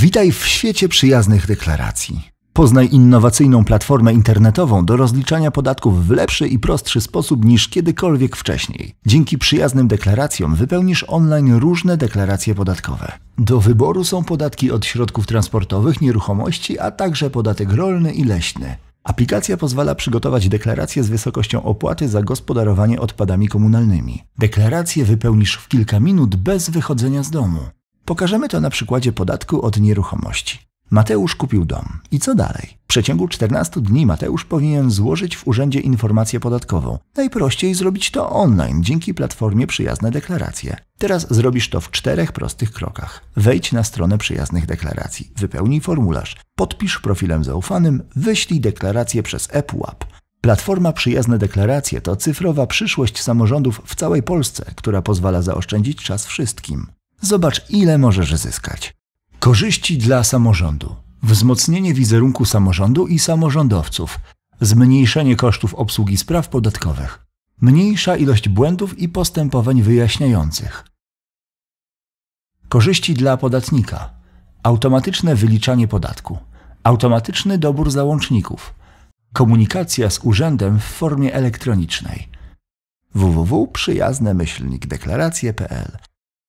Witaj w świecie przyjaznych deklaracji. Poznaj innowacyjną platformę internetową do rozliczania podatków w lepszy i prostszy sposób niż kiedykolwiek wcześniej. Dzięki przyjaznym deklaracjom wypełnisz online różne deklaracje podatkowe. Do wyboru są podatki od środków transportowych, nieruchomości, a także podatek rolny i leśny. Aplikacja pozwala przygotować deklarację z wysokością opłaty za gospodarowanie odpadami komunalnymi. Deklarację wypełnisz w kilka minut bez wychodzenia z domu. Pokażemy to na przykładzie podatku od nieruchomości. Mateusz kupił dom. I co dalej? W przeciągu 14 dni Mateusz powinien złożyć w urzędzie informację podatkową. Najprościej zrobić to online dzięki platformie Przyjazne Deklaracje. Teraz zrobisz to w czterech prostych krokach. Wejdź na stronę Przyjaznych Deklaracji, wypełnij formularz, podpisz profilem zaufanym, wyślij deklarację przez ePUAP. Platforma Przyjazne Deklaracje to cyfrowa przyszłość samorządów w całej Polsce, która pozwala zaoszczędzić czas wszystkim. Zobacz, ile możesz zyskać. Korzyści dla samorządu. Wzmocnienie wizerunku samorządu i samorządowców. Zmniejszenie kosztów obsługi spraw podatkowych. Mniejsza ilość błędów i postępowań wyjaśniających. Korzyści dla podatnika. Automatyczne wyliczanie podatku. Automatyczny dobór załączników. Komunikacja z urzędem w formie elektronicznej www.przyjaznemyślnikdeklaracje.pl